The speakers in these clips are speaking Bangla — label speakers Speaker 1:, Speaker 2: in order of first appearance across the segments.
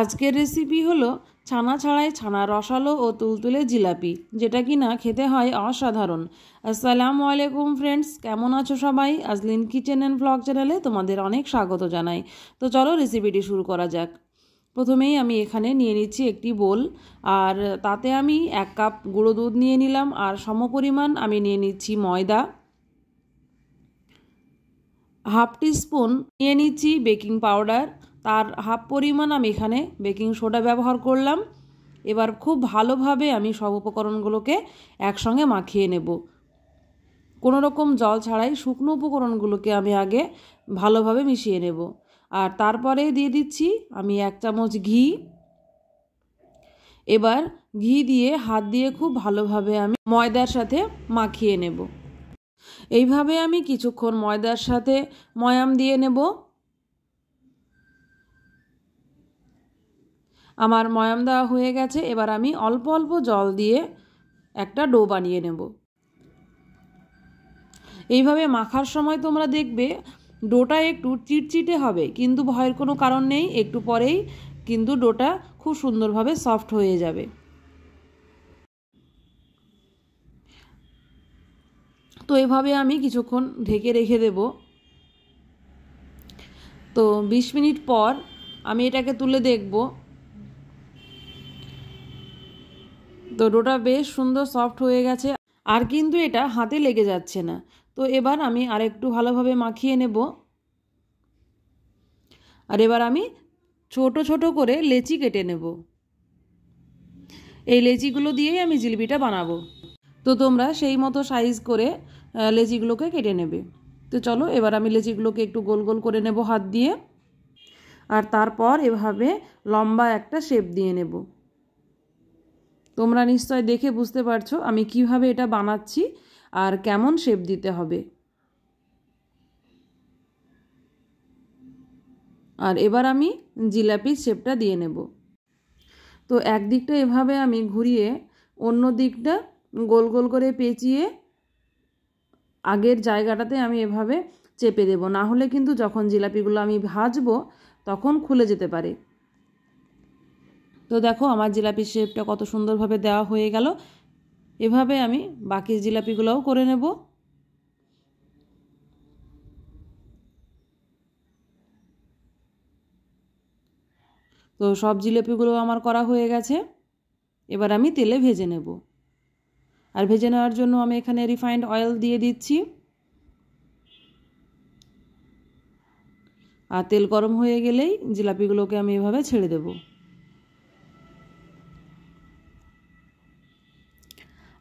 Speaker 1: আজকের রেসিপি হলো ছানা ছাড়াই ছানা রসালো ও তুলতুলে জিলাপি যেটা কি না খেতে হয় অসাধারণ আসসালামু আলাইকুম ফ্রেন্ডস কেমন আছো সবাই আজলিন কিচেন অ্যান্ড ব্লগ চ্যানেলে তোমাদের অনেক স্বাগত জানাই তো চলো রেসিপিটি শুরু করা যাক প্রথমেই আমি এখানে নিয়ে নিচ্ছি একটি বোল আর তাতে আমি এক কাপ গুঁড়ো দুধ নিয়ে নিলাম আর সমপরিমাণ আমি নিয়ে নিচ্ছি ময়দা হাফ টিস্পুন নিয়ে নিচ্ছি বেকিং পাউডার তার হাফ পরিমাণ আমি এখানে বেকিং সোডা ব্যবহার করলাম এবার খুব ভালোভাবে আমি সব উপকরণগুলোকে একসঙ্গে মাখিয়ে নেব কোনো রকম জল ছাড়াই শুকনো উপকরণগুলোকে আমি আগে ভালোভাবে মিশিয়ে নেব আর তারপরে দিয়ে দিচ্ছি আমি এক চামচ ঘি এবার ঘি দিয়ে হাত দিয়ে খুব ভালোভাবে আমি ময়দার সাথে মাখিয়ে নেব এইভাবে আমি কিছুক্ষণ ময়দার সাথে ময়াম দিয়ে নেব আমার ময়াম দেওয়া হয়ে গেছে এবার আমি অল্প অল্প জল দিয়ে একটা ডো বানিয়ে নেব এইভাবে মাখার সময় তোমরা দেখবে ডোটা একটু চিটচিটে হবে কিন্তু ভয়ের কোনো কারণ নেই একটু পরেই কিন্তু ডোটা খুব সুন্দরভাবে সফট হয়ে যাবে তো এভাবে আমি কিছুক্ষণ ঢেকে রেখে দেব তো ২০ মিনিট পর আমি এটাকে তুলে দেখব তো ডোটা বেশ সুন্দর সফট হয়ে গেছে আর কিন্তু এটা হাতে লেগে যাচ্ছে না তো এবার আমি আর একটু ভালোভাবে মাখিয়ে নেব আর এবার আমি ছোট ছোট করে লেচি কেটে নেব এই লেচিগুলো দিয়েই আমি জিলিপিটা বানাবো তো তোমরা সেই মতো সাইজ করে লেচিগুলোকে কেটে নেবে তো চলো এবার আমি লেচিগুলোকে একটু গোল গোল করে নেব হাত দিয়ে আর তারপর এভাবে লম্বা একটা শেপ দিয়ে নেবো তোমরা নিশ্চয় দেখে বুঝতে পারছো আমি কিভাবে এটা বানাচ্ছি আর কেমন শেপ দিতে হবে আর এবার আমি জিলাপির শেপটা দিয়ে নেব তো একদিকটা এভাবে আমি ঘুরিয়ে অন্য দিকটা গোল গোল করে পেঁচিয়ে আগের জায়গাটাতে আমি এভাবে চেপে দেব না হলে কিন্তু যখন জিলাপিগুলো আমি ভাজবো তখন খুলে যেতে পারে তো দেখো আমার জিলাপি শেপটা কত সুন্দরভাবে দেওয়া হয়ে গেল এভাবে আমি বাকি জিলাপিগুলোও করে নেব তো সব জিলাপিগুলো আমার করা হয়ে গেছে এবার আমি তেলে ভেজে নেব আর ভেজে নেওয়ার জন্য আমি এখানে রিফাইন্ড অয়েল দিয়ে দিচ্ছি আর তেল গরম হয়ে গেলেই জিলাপিগুলোকে আমি এভাবে ছেড়ে দেবো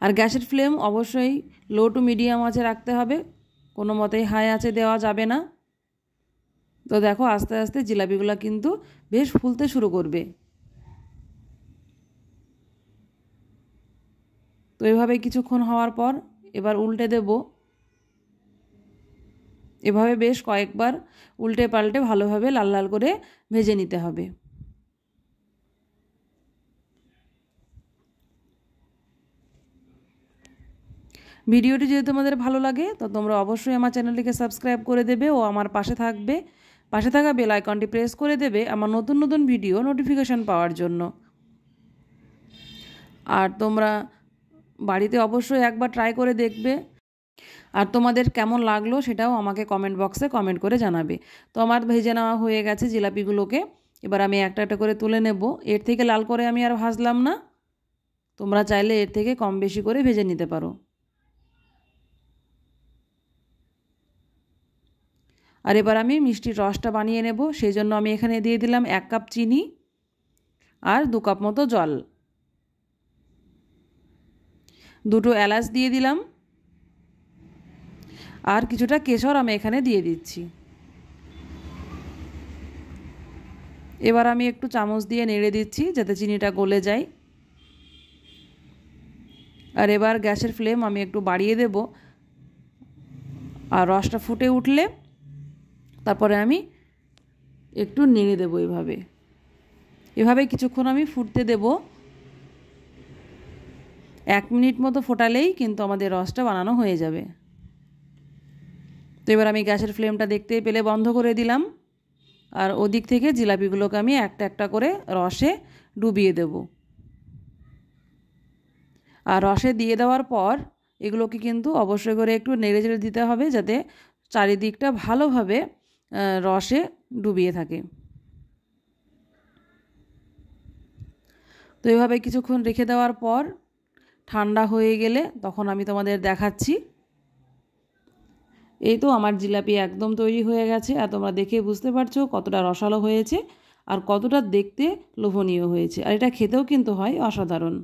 Speaker 1: আর গ্যাসের ফ্লেম অবশ্যই লো টু মিডিয়াম আছে রাখতে হবে কোনো মতেই হাই আছে দেওয়া যাবে না তো দেখো আস্তে আস্তে জিলাপিগুলো কিন্তু বেশ ফুলতে শুরু করবে তো এভাবে কিছুক্ষণ হওয়ার পর এবার উল্টে দেব এভাবে বেশ কয়েকবার উল্টে পাল্টে ভালোভাবে লাল লাল করে ভেজে নিতে হবে ভিডিওটি যদি তোমাদের ভালো লাগে তো তোমরা অবশ্যই আমার চ্যানেলটিকে সাবস্ক্রাইব করে দেবে ও আমার পাশে থাকবে পাশে থাকা বেল আইকনটি প্রেস করে দেবে আমার নতুন নতুন ভিডিও নোটিফিকেশান পাওয়ার জন্য আর তোমরা বাড়িতে অবশ্যই একবার ট্রাই করে দেখবে আর তোমাদের কেমন লাগলো সেটাও আমাকে কমেন্ট বক্সে কমেন্ট করে জানাবে তো আমার ভেজে নেওয়া হয়ে গেছে জিলাপিগুলোকে এবার আমি একটা একটা করে তুলে নেব এর থেকে লাল করে আমি আর ভাজলাম না তোমরা চাইলে এর থেকে কম বেশি করে ভেজে নিতে পারো আর এবার আমি মিষ্টির রসটা বানিয়ে নেব সেই জন্য আমি এখানে দিয়ে দিলাম এক কাপ চিনি আর দু কাপ মতো জল দুটো এলাচ দিয়ে দিলাম আর কিছুটা কেশর আমি এখানে দিয়ে দিচ্ছি এবার আমি একটু চামচ দিয়ে নেড়ে দিচ্ছি যাতে চিনিটা গলে যায় আর এবার গ্যাসের ফ্লেম আমি একটু বাড়িয়ে দেব আর রসটা ফুটে উঠলে তারপরে আমি একটু নেড়ে দেবো এভাবে এভাবে কিছুক্ষণ আমি ফুটতে দেব এক মিনিট মতো ফোটালেই কিন্তু আমাদের রসটা বানানো হয়ে যাবে তো এবার আমি গ্যাসের ফ্লেমটা দেখতে পেলে বন্ধ করে দিলাম আর ওদিক থেকে জিলাপিগুলোকে আমি একটা একটা করে রসে ডুবিয়ে দেব আর রসে দিয়ে দেওয়ার পর এগুলোকে কিন্তু অবশ্যই করে একটু নেড়ে চেড়ে দিতে হবে যাতে চারিদিকটা ভালোভাবে রসে ডুবিয়ে থাকে তো এভাবে কিছুক্ষণ রেখে দেওয়ার পর ঠান্ডা হয়ে গেলে তখন আমি তোমাদের দেখাচ্ছি এই তো আমার জিলাপি একদম তৈরি হয়ে গেছে আর তোমরা দেখে বুঝতে পারছো কতটা রসালো হয়েছে আর কতটা দেখতে লোভনীয় হয়েছে আর এটা খেতেও কিন্তু হয় অসাধারণ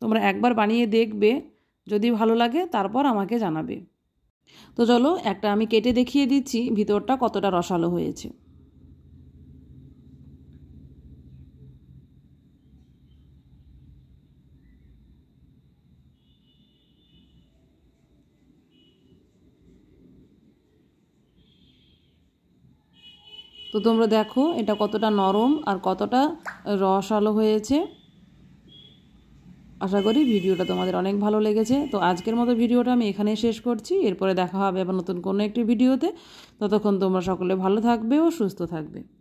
Speaker 1: তোমরা একবার বানিয়ে দেখবে যদি ভালো লাগে তারপর আমাকে জানাবে তো চলো একটা আমি কেটে দেখিয়ে দিচ্ছি ভিতরটা কতটা রসালো হয়েছে তো তোমরা দেখো এটা কতটা নরম আর কতটা রসালো হয়েছে আশা করি ভিডিওটা তোমাদের অনেক ভালো লেগেছে তো আজকের মতো ভিডিওটা আমি এখানে শেষ করছি এরপরে দেখা হবে আবার নতুন কোনো একটি ভিডিওতে ততক্ষণ তোমরা সকলে ভালো থাকবে ও সুস্থ থাকবে